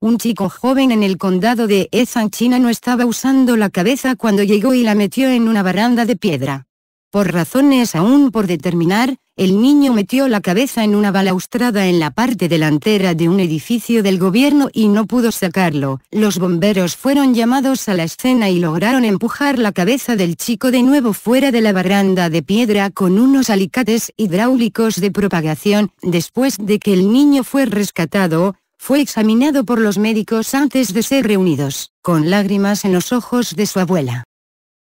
Un chico joven en el condado de Ezan, China no estaba usando la cabeza cuando llegó y la metió en una baranda de piedra. Por razones aún por determinar, el niño metió la cabeza en una balaustrada en la parte delantera de un edificio del gobierno y no pudo sacarlo. Los bomberos fueron llamados a la escena y lograron empujar la cabeza del chico de nuevo fuera de la baranda de piedra con unos alicates hidráulicos de propagación. Después de que el niño fue rescatado, fue examinado por los médicos antes de ser reunidos, con lágrimas en los ojos de su abuela.